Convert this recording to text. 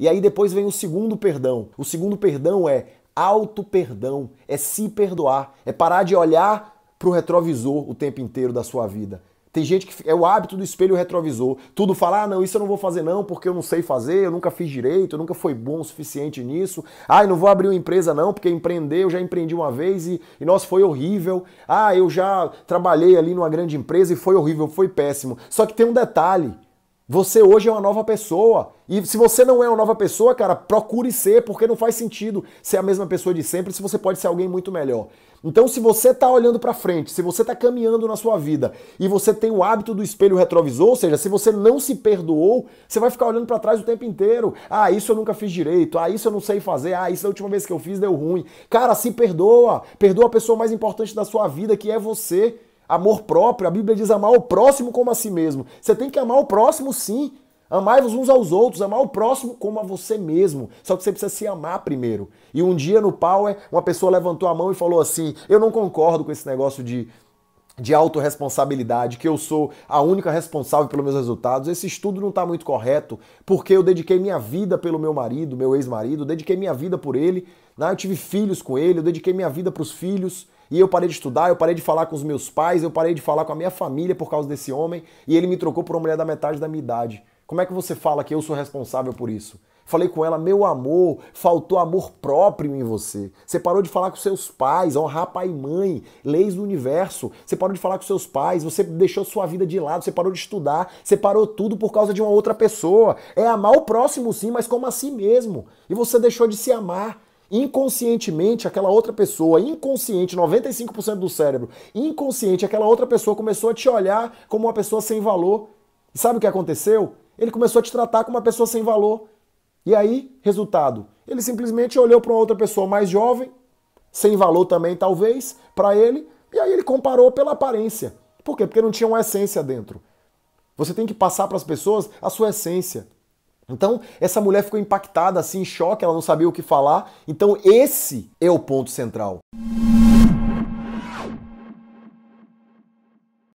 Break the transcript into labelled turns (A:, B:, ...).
A: E aí depois vem o segundo perdão. O segundo perdão é auto perdão, é se perdoar, é parar de olhar para o retrovisor o tempo inteiro da sua vida. Tem gente que é o hábito do espelho retrovisor. Tudo falar, ah, não, isso eu não vou fazer não, porque eu não sei fazer, eu nunca fiz direito, eu nunca fui bom o suficiente nisso. Ah, eu não vou abrir uma empresa não, porque empreender, eu já empreendi uma vez e, e nossa, foi horrível. Ah, eu já trabalhei ali numa grande empresa e foi horrível, foi péssimo. Só que tem um detalhe, você hoje é uma nova pessoa. E se você não é uma nova pessoa, cara, procure ser, porque não faz sentido ser a mesma pessoa de sempre se você pode ser alguém muito melhor. Então, se você tá olhando para frente, se você tá caminhando na sua vida e você tem o hábito do espelho retrovisor, ou seja, se você não se perdoou, você vai ficar olhando para trás o tempo inteiro. Ah, isso eu nunca fiz direito. Ah, isso eu não sei fazer. Ah, isso a última vez que eu fiz deu ruim. Cara, se perdoa. Perdoa a pessoa mais importante da sua vida, que é você. Amor próprio, a Bíblia diz amar o próximo como a si mesmo. Você tem que amar o próximo sim. Amai-vos uns aos outros, amar o próximo como a você mesmo. Só que você precisa se amar primeiro. E um dia no Power, é, uma pessoa levantou a mão e falou assim: Eu não concordo com esse negócio de de autorresponsabilidade, que eu sou a única responsável pelos meus resultados. Esse estudo não está muito correto, porque eu dediquei minha vida pelo meu marido, meu ex-marido, dediquei minha vida por ele, né? eu tive filhos com ele, eu dediquei minha vida para os filhos. E eu parei de estudar, eu parei de falar com os meus pais, eu parei de falar com a minha família por causa desse homem, e ele me trocou por uma mulher da metade da minha idade. Como é que você fala que eu sou responsável por isso? Falei com ela, meu amor, faltou amor próprio em você. Você parou de falar com seus pais, honrar pai e mãe, leis do universo. Você parou de falar com seus pais, você deixou sua vida de lado, você parou de estudar, você parou tudo por causa de uma outra pessoa. É amar o próximo sim, mas como a si mesmo. E você deixou de se amar. Inconscientemente, aquela outra pessoa, inconsciente, 95% do cérebro, inconsciente, aquela outra pessoa começou a te olhar como uma pessoa sem valor. E sabe o que aconteceu? Ele começou a te tratar como uma pessoa sem valor. E aí, resultado, ele simplesmente olhou para outra pessoa mais jovem, sem valor também talvez, para ele, e aí ele comparou pela aparência. Por quê? Porque não tinha uma essência dentro. Você tem que passar para as pessoas a sua essência. Então, essa mulher ficou impactada, assim, em choque, ela não sabia o que falar. Então, esse é o ponto central.